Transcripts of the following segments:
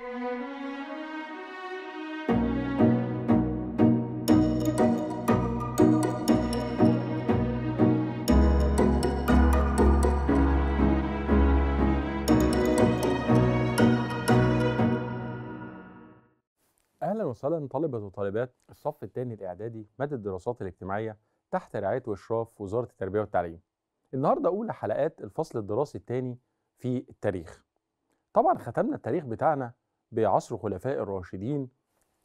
اهلا وسهلا طلبه وطالبات الصف الثاني الاعدادي ماده الدراسات الاجتماعيه تحت رعايه واشراف وزاره التربيه والتعليم. النهارده اولى حلقات الفصل الدراسي الثاني في التاريخ. طبعا ختمنا التاريخ بتاعنا بعصر خلفاء الراشدين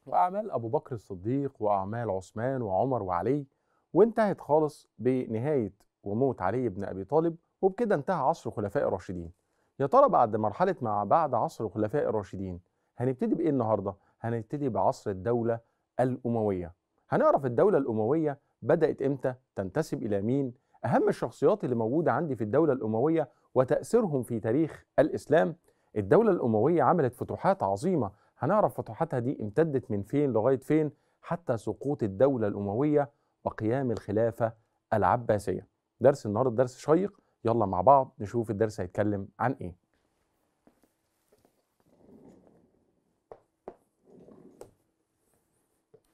وأعمال أبو بكر الصديق وأعمال عثمان وعمر وعلي وانتهت خالص بنهاية وموت علي بن أبي طالب وبكده انتهى عصر خلفاء الراشدين يا ترى بعد مرحلة ما بعد عصر خلفاء الراشدين هنبتدي بإيه النهاردة؟ هنبتدي بعصر الدولة الأموية هنعرف الدولة الأموية بدأت إمتى؟ تنتسب إلى مين؟ أهم الشخصيات اللي موجودة عندي في الدولة الأموية وتأثيرهم في تاريخ الإسلام الدولة الأموية عملت فتوحات عظيمة هنعرف فتوحاتها دي امتدت من فين لغاية فين حتى سقوط الدولة الأموية وقيام الخلافة العباسية درس النهاردة درس شيق يلا مع بعض نشوف الدرس هيتكلم عن ايه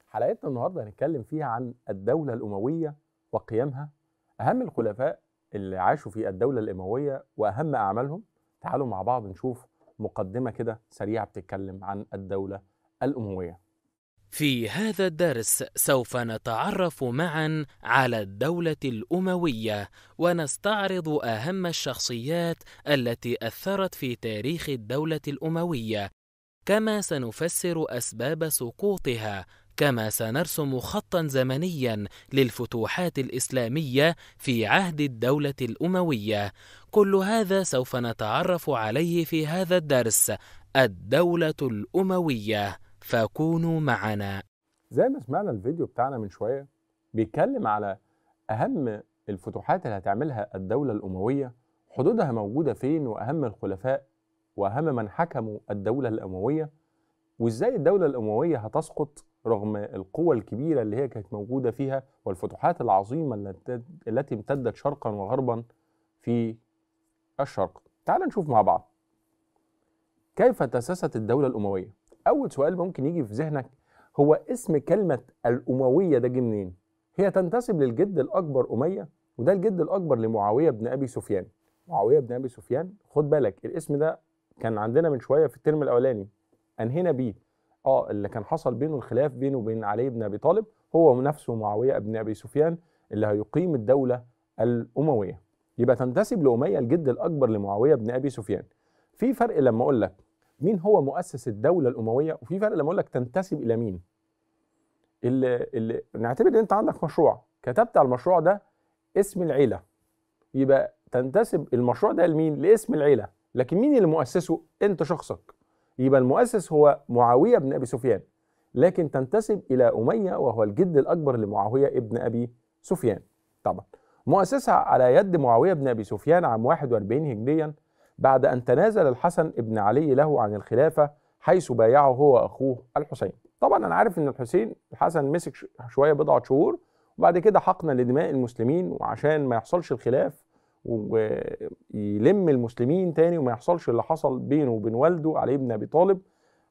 حلقتنا النهاردة هنتكلم فيها عن الدولة الأموية وقيامها أهم الخلفاء اللي عاشوا في الدولة الأموية وأهم أعمالهم تعالوا مع بعض نشوف مقدمه كده سريعه بتتكلم عن الدوله الامويه في هذا الدرس سوف نتعرف معا على الدوله الامويه ونستعرض اهم الشخصيات التي اثرت في تاريخ الدوله الامويه كما سنفسر اسباب سقوطها كما سنرسم خطا زمنيا للفتوحات الإسلامية في عهد الدولة الأموية كل هذا سوف نتعرف عليه في هذا الدرس الدولة الأموية فكونوا معنا زي ما سمعنا الفيديو بتاعنا من شوية بيتكلم على أهم الفتوحات اللي هتعملها الدولة الأموية حدودها موجودة فين وأهم الخلفاء وأهم من حكموا الدولة الأموية وإزاي الدولة الأموية هتسقط رغم القوة الكبيرة اللي هي كانت موجودة فيها والفتوحات العظيمة التي امتدت شرقا وغربا في الشرق تعال نشوف مع بعض كيف تأسست الدولة الأموية؟ أول سؤال ممكن يجي في ذهنك هو اسم كلمة الأموية ده جه منين؟ هي تنتسب للجد الأكبر أمية وده الجد الأكبر لمعاوية بن أبي سفيان معاوية بن أبي سفيان خد بالك الاسم ده كان عندنا من شوية في الترم الأولاني أنهينا بيه اه اللي كان حصل بينه الخلاف بينه وبين علي بن ابي طالب هو نفسه معاويه بن ابي سفيان اللي هيقيم الدوله الامويه يبقى تنتسب لاميه الجد الاكبر لمعاويه بن ابي سفيان في فرق لما اقول لك مين هو مؤسس الدوله الامويه وفي فرق لما اقول لك تنتسب الى مين اللي, اللي نعتبر ان انت عندك مشروع كتبت على المشروع ده اسم العيله يبقى تنتسب المشروع ده لمين لاسم العيله لكن مين اللي مؤسسه انت شخصك يبقى المؤسس هو معاوية بن أبي سفيان لكن تنتسب إلى أمية وهو الجد الأكبر لمعاوية ابن أبي سفيان طبعا مؤسسها على يد معاوية بن أبي سفيان عام 41 هجريا بعد أن تنازل الحسن ابن علي له عن الخلافة حيث بايعه هو أخوه الحسين طبعا أنا عارف أن الحسين الحسن مسك شوية بضعة شهور وبعد كده حقنا لدماء المسلمين وعشان ما يحصلش الخلاف ويلم المسلمين تاني وما يحصلش اللي حصل بينه وبين والده علي بن ابي طالب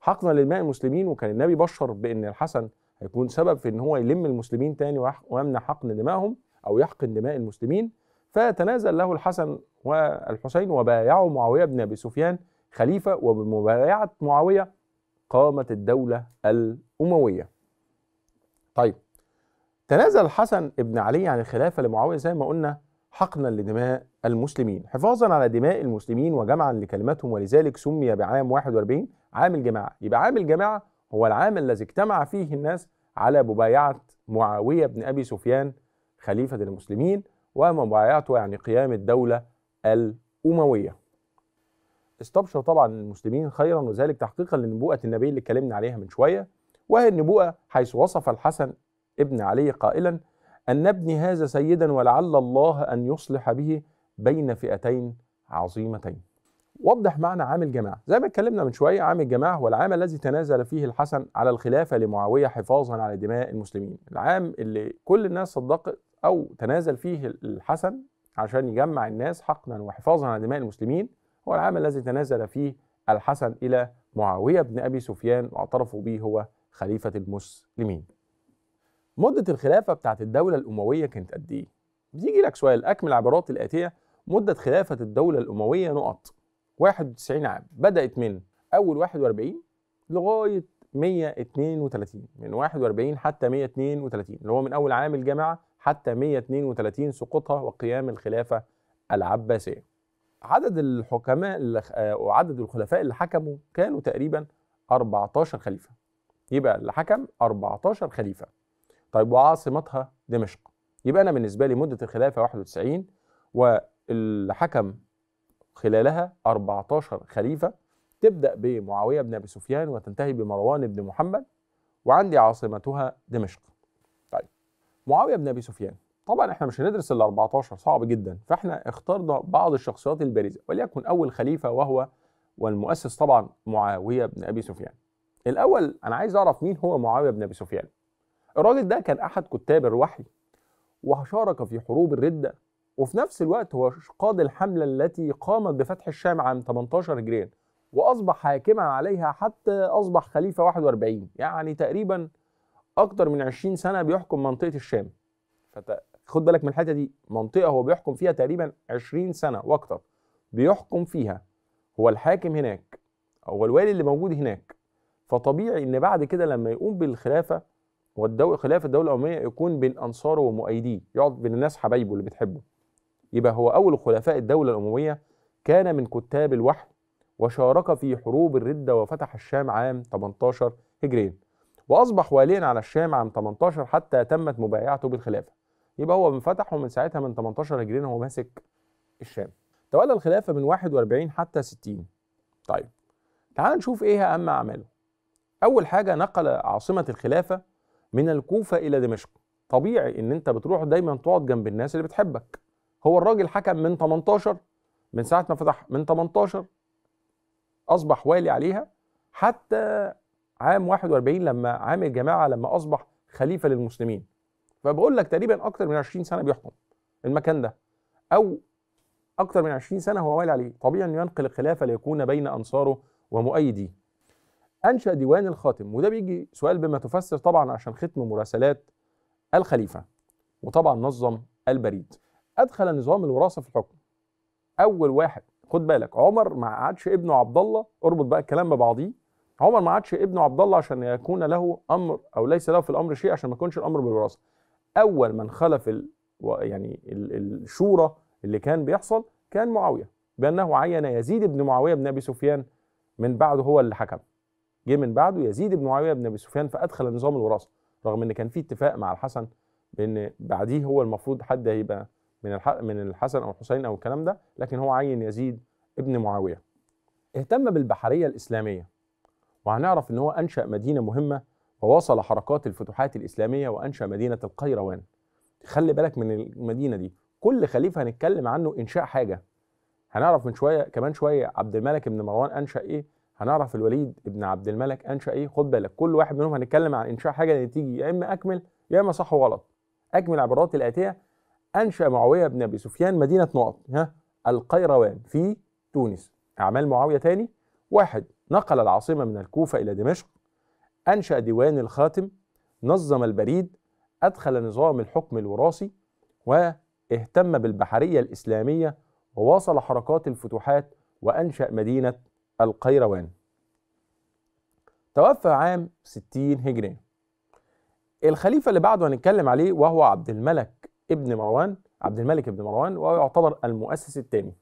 حقنا لدماء المسلمين وكان النبي بشر بان الحسن هيكون سبب في ان هو يلم المسلمين تاني ويمنع حقن دمائهم او يحقن دماء المسلمين فتنازل له الحسن والحسين وبايعوا معاويه بن ابي سفيان خليفه وبمبايعه معاويه قامت الدوله الامويه. طيب تنازل الحسن ابن علي عن الخلافه لمعاويه زي ما قلنا حقنا لدماء المسلمين حفاظا على دماء المسلمين وجمعا لكلمتهم ولذلك سمي بعام 41 عام الجماعة يبقى عام الجماعة هو العام الذي اجتمع فيه الناس على مبايعة معاوية بن أبي سفيان خليفة المسلمين ومبايعته يعني قيام الدولة الأموية استبشر طبعا المسلمين خيرا وذلك تحقيقا لنبوءة النبي اللي اتكلمنا عليها من شوية وهي النبوءة حيث وصف الحسن ابن علي قائلا أن نبني هذا سيدا ولعل الله أن يصلح به بين فئتين عظيمتين وضح معنى عام الجماعة زي ما اتكلمنا من شوية عام الجماعة هو العام الذي تنازل فيه الحسن على الخلافة لمعاوية حفاظا على دماء المسلمين العام اللي كل الناس صدقت أو تنازل فيه الحسن عشان يجمع الناس حقنا وحفاظا على دماء المسلمين هو العام الذي تنازل فيه الحسن إلى معاوية بن أبي سفيان واعترفوا به هو خليفة المسلمين مدة الخلافة بتاعت الدولة الأموية كانت قد إيه؟ بيجي لك سؤال أكمل عبارات الآتية مدة خلافة الدولة الأموية نقط 91 عام بدأت من أول 41 لغاية 132 من 41 حتى 132 اللي هو من أول عام الجامعة حتى 132 سقوطها وقيام الخلافة العباسية عدد الحكماء آه، وعدد الخلفاء اللي حكموا كانوا تقريبا 14 خليفة يبقى اللي حكم 14 خليفه طيب وعاصمتها دمشق يبقى انا بالنسبه لي مده الخلافه 91 والحكم خلالها 14 خليفه تبدا بمعاويه بن ابي سفيان وتنتهي بمروان بن محمد وعندي عاصمتها دمشق. طيب معاويه بن ابي سفيان طبعا احنا مش هندرس ال 14 صعب جدا فاحنا اخترنا بعض الشخصيات البارزه وليكن اول خليفه وهو والمؤسس طبعا معاويه بن ابي سفيان. الاول انا عايز اعرف مين هو معاويه بن ابي سفيان الراجل ده كان أحد كتاب الوحي وشارك في حروب الردة وفي نفس الوقت هو قاد الحملة التي قامت بفتح الشام عام 18 هجريا وأصبح حاكما عليها حتى أصبح خليفة 41 يعني تقريبا أكتر من 20 سنة بيحكم منطقة الشام خد بالك من الحتة دي منطقة هو بيحكم فيها تقريبا 20 سنة وأكتر بيحكم فيها هو الحاكم هناك هو الوالي اللي موجود هناك فطبيعي ان بعد كده لما يقوم بالخلافه والدو خلاف الدوله الامويه يكون بين انصاره ومؤيديه يقعد بين الناس حبايبه اللي بتحبه يبقى هو اول خلفاء الدوله الامويه كان من كتاب الوحي وشارك في حروب الرده وفتح الشام عام 18 هجريا واصبح واليا على الشام عام 18 حتى تمت مبايعته بالخلافه يبقى هو من فتح ومن ساعتها من 18 هجريا هو ماسك الشام تولى الخلافه من 41 حتى 60 طيب تعال نشوف ايه اهم اعماله اول حاجه نقل عاصمه الخلافه من الكوفه الى دمشق طبيعي ان انت بتروح دايما تقعد جنب الناس اللي بتحبك هو الراجل حكم من 18 من ساعه ما فتح من 18 اصبح والي عليها حتى عام 41 لما عام الجماعه لما اصبح خليفه للمسلمين فبقول لك تقريبا اكتر من 20 سنه بيحكم المكان ده او اكتر من 20 سنه هو والي عليه طبيعي انه ينقل الخلافه ليكون بين انصاره ومؤيديه انشا ديوان الخاتم وده بيجي سؤال بما تفسر طبعا عشان ختم مراسلات الخليفه وطبعا نظم البريد ادخل نظام الوراثه في الحكم اول واحد خد بالك عمر ما عادش ابنه عبد الله اربط بقى الكلام ببعضيه عمر ما عادش ابنه عبد الله عشان يكون له امر او ليس له في الامر شيء عشان ما يكونش الامر بالوراثه اول من خلف ال... يعني ال... الشورى اللي كان بيحصل كان معاويه بانه عين يزيد بن معاويه بن ابي سفيان من بعده هو اللي حكم جه من بعده يزيد بن معاويه بن ابي سفيان فادخل نظام الوراثه رغم ان كان في اتفاق مع الحسن بان بعديه هو المفروض حد هيبقى من من الحسن او الحسين او الكلام ده لكن هو عين يزيد ابن معاويه اهتم بالبحريه الاسلاميه وهنعرف ان هو انشا مدينه مهمه وواصل حركات الفتوحات الاسلاميه وانشا مدينه القيروان خلي بالك من المدينه دي كل خليفه هنتكلم عنه انشاء حاجه هنعرف من شويه كمان شويه عبد الملك بن مروان انشا ايه هنعرف الوليد ابن عبد الملك انشا ايه خد بالك كل واحد منهم هنتكلم عن انشاء حاجه نتيجي يا اما اكمل يا اما صح وغلط اكمل العبارات الاتيه انشا معاويه بن ابي سفيان مدينه نقط ها القيروان في تونس اعمال معاويه تاني واحد نقل العاصمه من الكوفه الى دمشق انشا ديوان الخاتم نظم البريد ادخل نظام الحكم الوراثي واهتم بالبحريه الاسلاميه وواصل حركات الفتوحات وانشا مدينه القيروان توفى عام 60 هجرية الخليفة اللي بعده هنتكلم عليه وهو عبد الملك ابن مروان عبد الملك ابن مروان وهو يعتبر المؤسس الثاني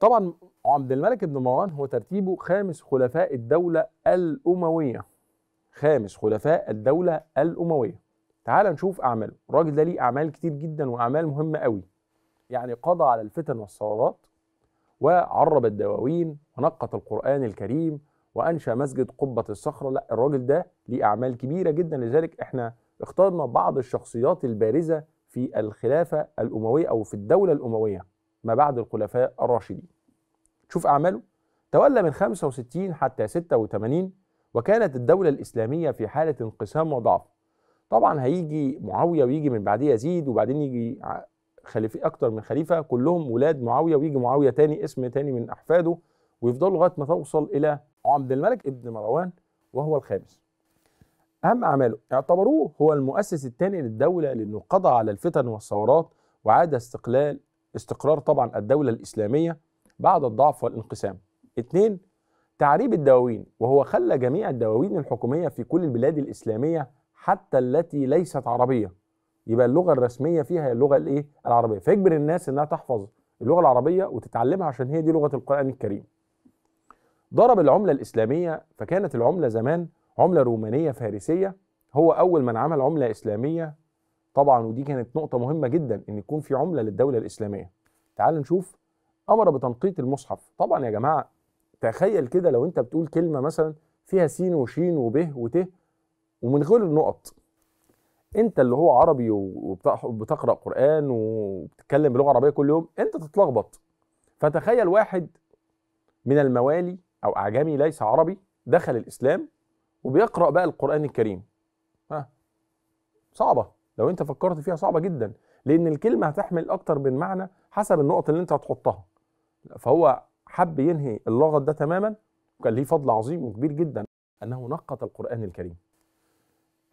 طبعا عبد الملك ابن مروان هو ترتيبه خامس خلفاء الدولة الأموية خامس خلفاء الدولة الأموية تعال نشوف أعماله الراجل ده ليه أعمال كتير جدا وأعمال مهمة قوي يعني قضى على الفتن والثورات وعرب الدواوين ونقط القرآن الكريم وأنشأ مسجد قبة الصخرة لا الراجل ده ليه أعمال كبيرة جدا لذلك احنا اخترنا بعض الشخصيات البارزة في الخلافة الأموية أو في الدولة الأموية ما بعد الخلفاء الراشدين شوف أعماله تولى من 65 حتى 86 وكانت الدولة الإسلامية في حالة انقسام وضعف طبعا هيجي معاوية ويجي من بعديه يزيد وبعدين يجي خليفه اكتر من خليفه كلهم ولاد معاويه ويجي معاويه تاني اسم تاني من احفاده ويفضلوا لغايه ما توصل الى عبد الملك ابن مروان وهو الخامس اهم اعماله اعتبروه هو المؤسس الثاني للدوله لانه قضى على الفتن والثورات وعاد استقلال استقرار طبعا الدوله الاسلاميه بعد الضعف والانقسام اثنين تعريب الدواوين وهو خلى جميع الدواوين الحكوميه في كل البلاد الاسلاميه حتى التي ليست عربيه يبقى اللغه الرسميه فيها هي اللغه الايه العربيه فيجبر الناس انها تحفظ اللغه العربيه وتتعلمها عشان هي دي لغه القران الكريم ضرب العمله الاسلاميه فكانت العمله زمان عمله رومانيه فارسيه هو اول من عمل عمله اسلاميه طبعا ودي كانت نقطه مهمه جدا ان يكون في عمله للدوله الاسلاميه تعال نشوف امر بتنقيط المصحف طبعا يا جماعه تخيل كده لو انت بتقول كلمه مثلا فيها سين وشين وبه وت ومن غير النقط انت اللي هو عربي وبتقرا قران وبتتكلم بلغه عربيه كل يوم انت تتلخبط فتخيل واحد من الموالي او اعجمي ليس عربي دخل الاسلام وبيقرا بقى القران الكريم ها صعبه لو انت فكرت فيها صعبه جدا لان الكلمه هتحمل اكتر من معنى حسب النقط اللي انت هتحطها فهو حب ينهي اللغط ده تماما وكان ليه فضل عظيم وكبير جدا انه نقط القران الكريم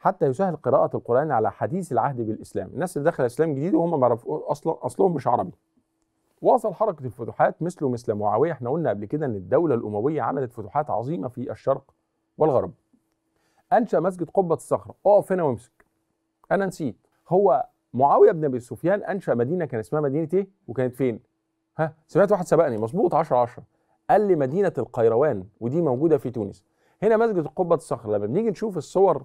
حتى يسهل قراءة القرآن على حديث العهد بالإسلام الناس اللي دخل الإسلام جديد وهم ما أصلا أصلهم مش عربي واصل حركة الفتوحات مثله مثل معاوية احنا قلنا قبل كده ان الدولة الأموية عملت فتوحات عظيمة في الشرق والغرب أنشأ مسجد قبة الصخرة أقف هنا وامسك أنا نسيت هو معاوية بن أبي سفيان أنشأ مدينة كان اسمها مدينة إيه وكانت فين ها سمعت واحد سبقني مظبوط 10 10 قال لي مدينة القيروان ودي موجودة في تونس هنا مسجد قبة الصخرة لما بنيجي نشوف الصور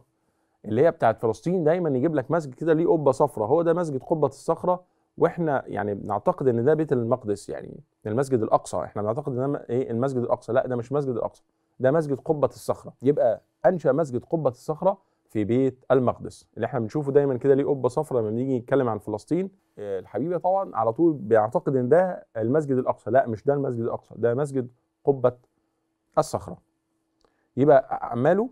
اللي هي بتاعت فلسطين دايما يجيب لك مسجد كده ليه قبه صفراء هو ده مسجد قبه الصخره واحنا يعني بنعتقد ان ده بيت المقدس يعني المسجد الاقصى احنا بنعتقد ان ده ايه المسجد الاقصى لا ده مش مسجد الاقصى ده مسجد قبه الصخره يبقى انشا مسجد قبه الصخره في بيت المقدس اللي احنا بنشوفه دايما كده ليه قبه صفراء لما بنيجي نتكلم عن فلسطين آه، الحبيبه طبعا على طول بيعتقد ان ده المسجد الاقصى لا مش ده المسجد الاقصى ده مسجد قبه الصخره يبقى اعماله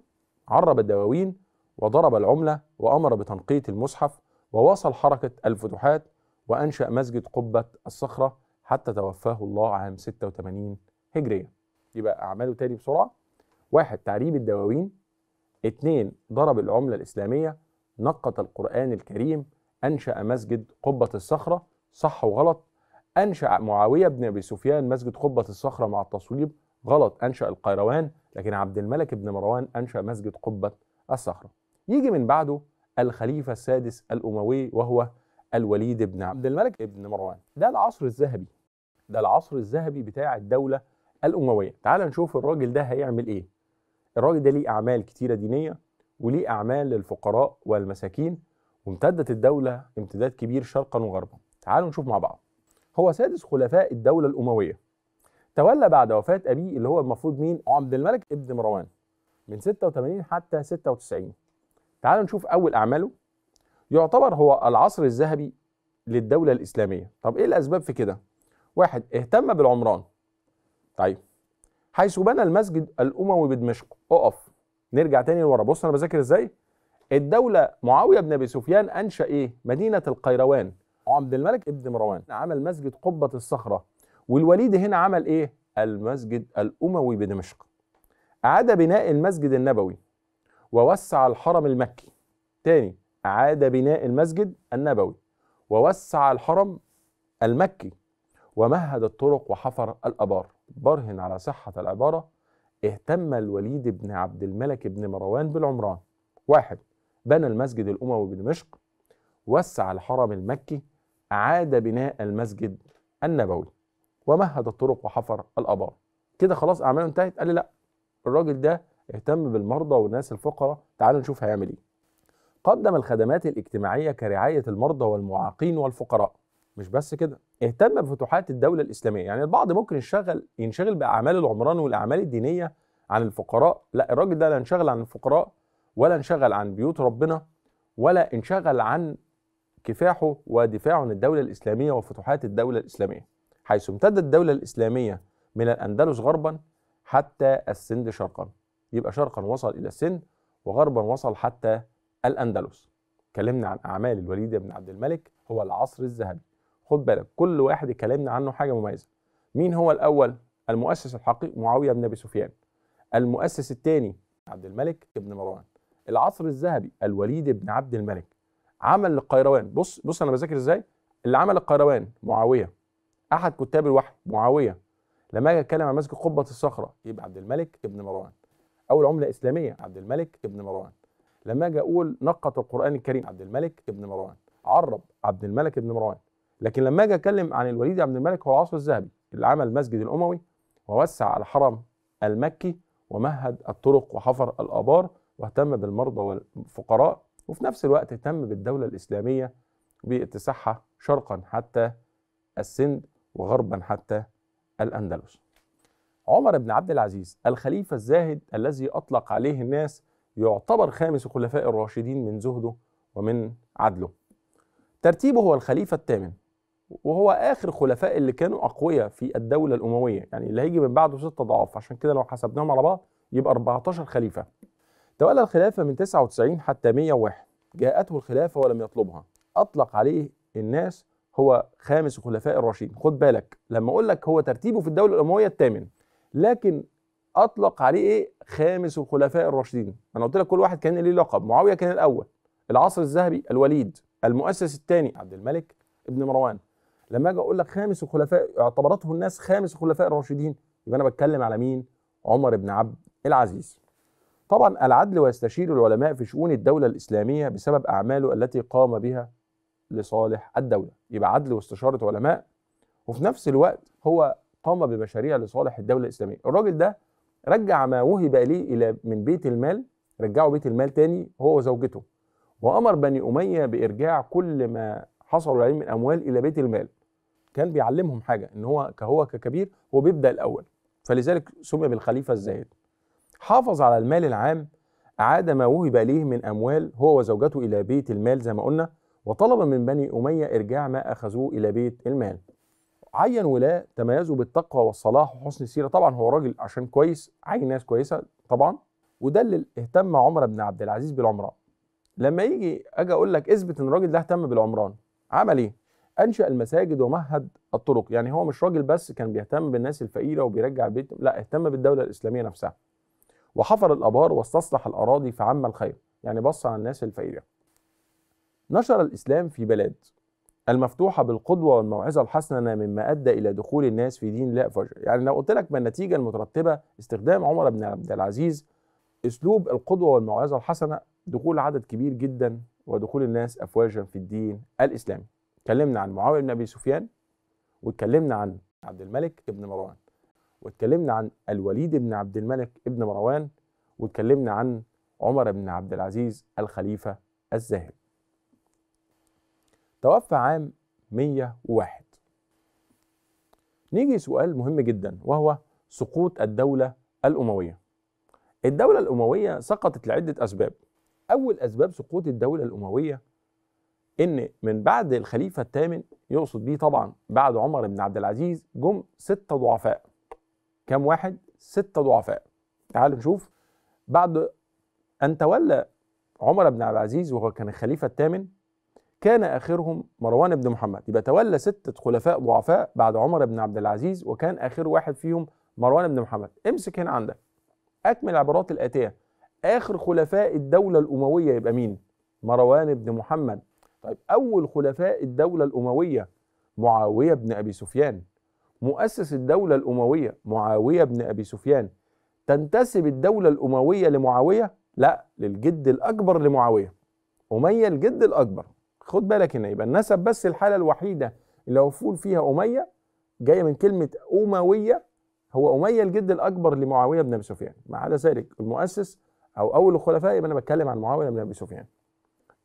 عرب الدواوين وضرب العملة وأمر بتنقيط المصحف وواصل حركة الفتوحات وأنشأ مسجد قبة الصخرة حتى توفاه الله عام 86 هجرية يبقى أعماله تاني بسرعة واحد تعريب الدواوين اثنين ضرب العملة الإسلامية نقط القرآن الكريم أنشأ مسجد قبة الصخرة صح وغلط أنشأ معاوية بن أبي سفيان مسجد قبة الصخرة مع التصويب غلط أنشأ القيروان لكن عبد الملك بن مروان أنشأ مسجد قبة الصخرة يجي من بعده الخليفة السادس الأموي وهو الوليد بن عبد الملك بن مروان ده العصر الذهبي ده العصر الذهبي بتاع الدولة الأموية تعال نشوف الراجل ده هيعمل إيه الراجل ده ليه أعمال كتيرة دينية وليه أعمال للفقراء والمساكين وامتدت الدولة امتداد كبير شرقا وغربا تعالوا نشوف مع بعض هو سادس خلفاء الدولة الأموية تولى بعد وفاة أبيه اللي هو المفروض مين عبد الملك ابن مروان من 86 حتى 96 تعالوا نشوف أول أعماله يعتبر هو العصر الذهبي للدولة الإسلامية طب إيه الأسباب في كده؟ واحد اهتم بالعمران طيب حيث بنى المسجد الأموي بدمشق أقف نرجع تاني لورا بص أنا بذاكر إزاي الدولة معاوية بن أبي سفيان أنشأ إيه؟ مدينة القيروان عبد الملك ابن مروان عمل مسجد قبة الصخرة والوليد هنا عمل إيه؟ المسجد الأموي بدمشق أعاد بناء المسجد النبوي ووسع الحرم المكي تاني أعاد بناء المسجد النبوي ووسع الحرم المكي ومهد الطرق وحفر الأبار برهن على صحة العبارة اهتم الوليد بن عبد الملك بن مروان بالعمران واحد بنى المسجد الأموي بدمشق وسع الحرم المكي أعاد بناء المسجد النبوي ومهد الطرق وحفر الأبار كده خلاص أعماله انتهت قال لي لا الراجل ده اهتم بالمرضى والناس الفقراء تعالوا نشوف هيعمل ايه قدم الخدمات الاجتماعيه كرعايه المرضى والمعاقين والفقراء مش بس كده اهتم بفتوحات الدوله الاسلاميه يعني البعض ممكن يشتغل ينشغل باعمال العمران والاعمال الدينيه عن الفقراء لا الراجل ده لا انشغل عن الفقراء ولا انشغل عن بيوت ربنا ولا انشغل عن كفاحه ودفاعه عن الدوله الاسلاميه وفتوحات الدوله الاسلاميه حيث امتدت الدوله الاسلاميه من الاندلس غربا حتى السند شرقا يبقى شرقا وصل إلى السند وغربا وصل حتى الأندلس اتكلمنا عن أعمال الوليد بن عبد الملك هو العصر الذهبي خد بالك كل واحد اتكلمنا عنه حاجة مميزة مين هو الأول المؤسس الحقيقي معاوية بن أبي سفيان المؤسس الثاني عبد الملك بن مروان العصر الذهبي الوليد بن عبد الملك عمل للقيروان بص بص انا بذاكر ازاي اللي عمل القيروان معاويه احد كتاب الوحي معاويه لما اجي اتكلم عن مسك قبه الصخره يبقى عبد الملك بن مروان اول عمله اسلاميه عبد الملك ابن مروان لما اجي اقول نقط القران الكريم عبد الملك ابن مروان عرب عبد الملك ابن مروان لكن لما اجي اتكلم عن الوليد عبد الملك هو العصر الذهبي اللي عمل المسجد الاموي ووسع الحرم المكي ومهد الطرق وحفر الابار واهتم بالمرضى والفقراء وفي نفس الوقت اهتم بالدوله الاسلاميه باتساعها شرقا حتى السند وغربا حتى الاندلس عمر بن عبد العزيز الخليفة الزاهد الذي أطلق عليه الناس يعتبر خامس خلفاء الراشدين من زهده ومن عدله ترتيبه هو الخليفة الثامن وهو آخر خلفاء اللي كانوا أقوياء في الدولة الأموية يعني اللي هيجي من بعده ست ضعاف عشان كده لو حسبناهم على بعض يبقى 14 خليفة تولى الخلافة من 99 حتى 101 جاءته الخلافة ولم يطلبها أطلق عليه الناس هو خامس خلفاء الراشدين خد بالك لما أقول لك هو ترتيبه في الدولة الأموية الثامن لكن اطلق عليه ايه خامس الخلفاء الراشدين انا قلت لك كل واحد كان ليه لقب معاويه كان الاول العصر الذهبي الوليد المؤسس الثاني عبد الملك ابن مروان لما اجي اقول لك خامس الخلفاء اعتبرته الناس خامس الخلفاء الراشدين يبقى انا بتكلم على مين عمر بن عبد العزيز طبعا العدل ويستشير العلماء في شؤون الدولة الإسلامية بسبب أعماله التي قام بها لصالح الدولة يبقى عدل واستشارة علماء وفي نفس الوقت هو قام بمشاريع لصالح الدوله الاسلاميه الراجل ده رجع ما وهب إليه الى من بيت المال رجعوا بيت المال تاني هو وزوجته وامر بني اميه بارجاع كل ما حصلوا عليه من اموال الى بيت المال كان بيعلمهم حاجه ان هو كهو ككبير هو بيبدا الاول فلذلك سمي بالخليفه الزاهد حافظ على المال العام أعاد ما وهب إليه من أموال هو وزوجته إلى بيت المال زي ما قلنا وطلب من بني أمية إرجاع ما أخذوه إلى بيت المال عين ولاء تميزوا بالتقوى والصلاح وحسن السيره طبعا هو راجل عشان كويس عين ناس كويسه طبعا وده اللي اهتم عمر بن عبد العزيز بالعمران لما يجي اجي اقول لك اثبت ان الراجل ده اهتم بالعمران عمل ايه انشا المساجد ومهد الطرق يعني هو مش راجل بس كان بيهتم بالناس الفقيره وبيرجع البيت لا اهتم بالدوله الاسلاميه نفسها وحفر الابار واستصلح الاراضي فعم الخير يعني بص على الناس الفقيره نشر الاسلام في بلاد المفتوحه بالقدوه والموعظه الحسنه مما ادى الى دخول الناس في دين لا فجر يعني لو قلت لك ما النتيجه المترتبه استخدام عمر بن عبد العزيز اسلوب القدوه والموعظه الحسنه دخول عدد كبير جدا ودخول الناس افواجا في الدين الاسلامي اتكلمنا عن معاويه بن ابي سفيان واتكلمنا عن عبد الملك ابن مروان واتكلمنا عن الوليد بن عبد الملك ابن مروان واتكلمنا عن عمر بن عبد العزيز الخليفه الزاهد توفى عام 101 نيجي سؤال مهم جدا وهو سقوط الدولة الأموية الدولة الأموية سقطت لعدة أسباب أول أسباب سقوط الدولة الأموية إن من بعد الخليفة الثامن يقصد بيه طبعا بعد عمر بن عبد العزيز جم ستة ضعفاء كم واحد؟ ستة ضعفاء تعالوا نشوف بعد أن تولى عمر بن عبد العزيز وهو كان الخليفة الثامن كان آخرهم مروان بن محمد يبقى تولى ستة خلفاء ضعفاء بعد عمر بن عبد العزيز وكان آخر واحد فيهم مروان بن محمد امسك هنا عندك أكمل العبارات الآتية آخر خلفاء الدولة الأموية يبقى مين؟ مروان بن محمد طيب أول خلفاء الدولة الأموية معاوية بن أبي سفيان مؤسس الدولة الأموية معاوية بن أبي سفيان تنتسب الدولة الأموية لمعاوية؟ لا للجد الأكبر لمعاوية أمية الجد الأكبر خد بالك هنا يبقى النسب بس الحاله الوحيده اللي موفول فيها اميه جايه من كلمه امويه هو اميه الجد الاكبر لمعاويه بن ابي سفيان ما عدا ذلك المؤسس او اول الخلفاء يبقى انا بتكلم عن معاويه بن ابي سفيان.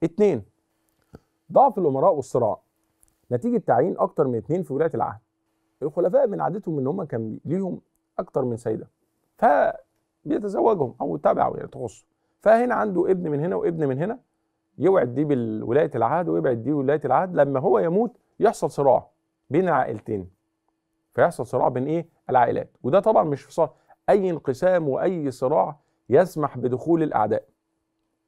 اثنين ضعف الامراء والصراع نتيجه تعيين اكتر من اثنين في ولايه العهد. الخلفاء من عادتهم ان هم كان ليهم اكتر من سيده فبيتزوجهم او تبعوا يعني تخصه. فهنا عنده ابن من هنا وابن من هنا يوعد دي بولايه العهد ويبعد دي ولايه العهد لما هو يموت يحصل صراع بين العائلتين فيحصل صراع بين ايه العائلات وده طبعا مش في صار اي انقسام واي صراع يسمح بدخول الاعداء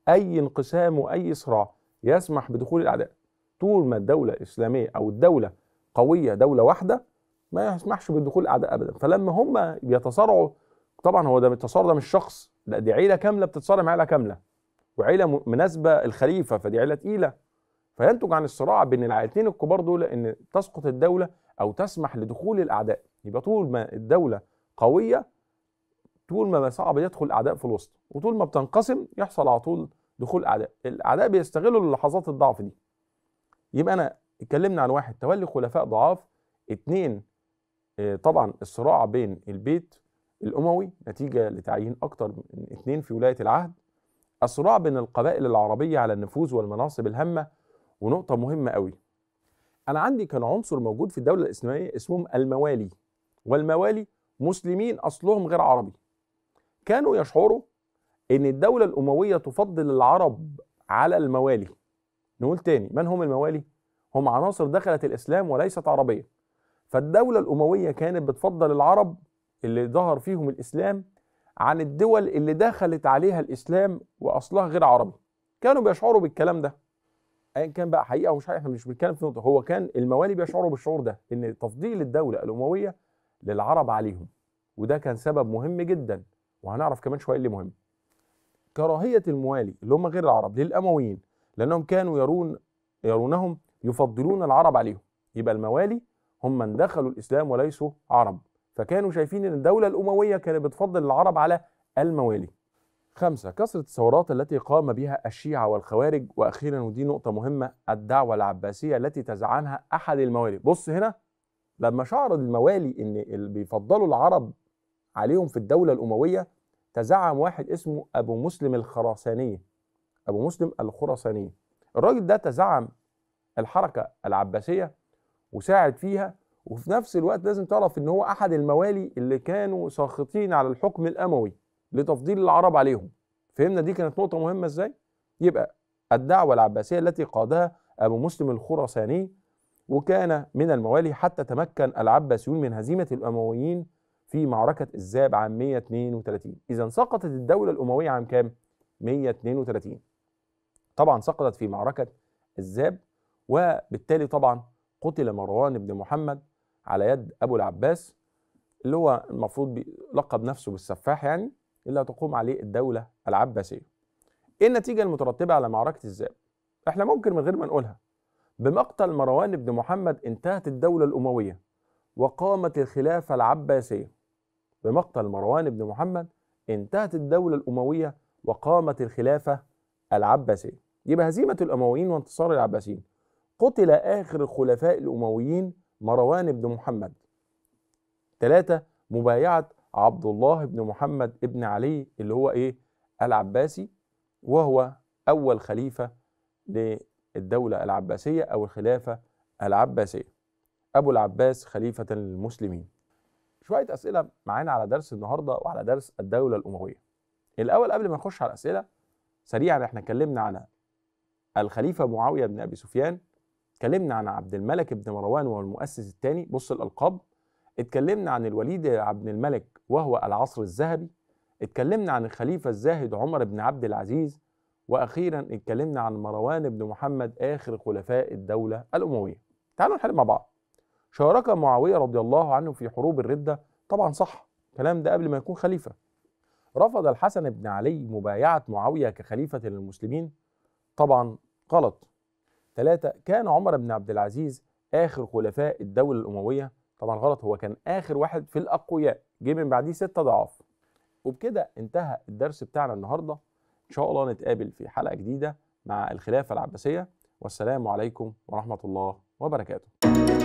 اي انقسام واي صراع يسمح بدخول الاعداء طول ما الدوله الاسلاميه او الدوله قويه دوله واحده ما يسمحش بدخول الاعداء ابدا فلما هم بيتصارعوا طبعا هو ده التصارع ده مش شخص لا دي عيله كامله بتتصارع مع عيله كامله وعيله مناسبه الخليفه فدي عيله تقيله فينتج عن الصراع بين العائلتين الكبار دول ان تسقط الدوله او تسمح لدخول الاعداء يبقى طول ما الدوله قويه طول ما صعب يدخل اعداء في الوسط وطول ما بتنقسم يحصل على طول دخول اعداء الاعداء بيستغلوا اللحظات الضعف دي يبقى انا اتكلمنا عن واحد تولي خلفاء ضعاف اتنين آه، طبعا الصراع بين البيت الاموي نتيجه لتعيين اكتر من اتنين في ولايه العهد الصراع بين القبائل العربية على النفوذ والمناصب الهامة ونقطة مهمة قوي أنا عندي كان عنصر موجود في الدولة الإسلامية اسمهم الموالي والموالي مسلمين أصلهم غير عربي كانوا يشعروا أن الدولة الأموية تفضل العرب على الموالي نقول تاني من هم الموالي؟ هم عناصر دخلت الإسلام وليست عربية فالدولة الأموية كانت بتفضل العرب اللي ظهر فيهم الإسلام عن الدول اللي دخلت عليها الاسلام واصلها غير عربي كانوا بيشعروا بالكلام ده ايا كان بقى حقيقه او مش حقيقه احنا مش بنتكلم في نقطه هو كان الموالي بيشعروا بالشعور ده ان تفضيل الدوله الامويه للعرب عليهم وده كان سبب مهم جدا وهنعرف كمان شويه اللي مهم كراهيه الموالي اللي هم غير العرب للامويين لانهم كانوا يرون يرونهم يفضلون العرب عليهم يبقى الموالي هم من دخلوا الاسلام وليسوا عرب فكانوا شايفين ان الدوله الامويه كانت بتفضل العرب على الموالي خمسة كثرة الثورات التي قام بها الشيعة والخوارج وأخيرا ودي نقطة مهمة الدعوة العباسية التي تزعمها أحد الموالي بص هنا لما شعر الموالي إن اللي بيفضلوا العرب عليهم في الدولة الأموية تزعم واحد اسمه أبو مسلم الخراسانية أبو مسلم الخراسانية الراجل ده تزعم الحركة العباسية وساعد فيها وفي نفس الوقت لازم تعرف ان هو احد الموالي اللي كانوا ساخطين على الحكم الاموي لتفضيل العرب عليهم فهمنا دي كانت نقطه مهمه ازاي يبقى الدعوه العباسيه التي قادها ابو مسلم الخراساني وكان من الموالي حتى تمكن العباسيون من هزيمه الامويين في معركه الزاب عام 132 اذا سقطت الدوله الامويه عام كام 132 طبعا سقطت في معركه الزاب وبالتالي طبعا قتل مروان بن محمد على يد ابو العباس اللي هو المفروض لقب نفسه بالسفاح يعني اللي هتقوم عليه الدوله العباسيه. ايه النتيجه المترتبه على معركه الذئب؟ احنا ممكن من غير ما نقولها. بمقتل مروان بن محمد انتهت الدوله الامويه وقامت الخلافه العباسيه. بمقتل مروان بن محمد انتهت الدوله الامويه وقامت الخلافه العباسيه. يبقى هزيمه الامويين وانتصار العباسيين. قتل اخر خلفاء الامويين مروان بن محمد ثلاثة مبايعة عبد الله بن محمد بن علي اللي هو إيه العباسي وهو أول خليفة للدولة العباسية أو الخلافة العباسية أبو العباس خليفة للمسلمين شوية أسئلة معانا على درس النهاردة وعلى درس الدولة الأموية الأول قبل ما نخش على الأسئلة سريعا احنا اتكلمنا عن الخليفة معاوية بن أبي سفيان اتكلمنا عن عبد الملك بن مروان وهو المؤسس الثاني بص الألقاب اتكلمنا عن الوليد عبد الملك وهو العصر الذهبي اتكلمنا عن الخليفة الزاهد عمر بن عبد العزيز وأخيرا اتكلمنا عن مروان بن محمد آخر خلفاء الدولة الأموية تعالوا نحل مع بعض شارك معاوية رضي الله عنه في حروب الردة طبعا صح الكلام ده قبل ما يكون خليفة رفض الحسن بن علي مبايعة معاوية كخليفة للمسلمين طبعا غلط ثلاثة كان عمر بن عبد العزيز آخر خلفاء الدولة الأموية طبعا غلط هو كان آخر واحد في الأقوياء جه من بعديه ستة ضعاف وبكده انتهى الدرس بتاعنا النهاردة إن شاء الله نتقابل في حلقة جديدة مع الخلافة العباسية والسلام عليكم ورحمة الله وبركاته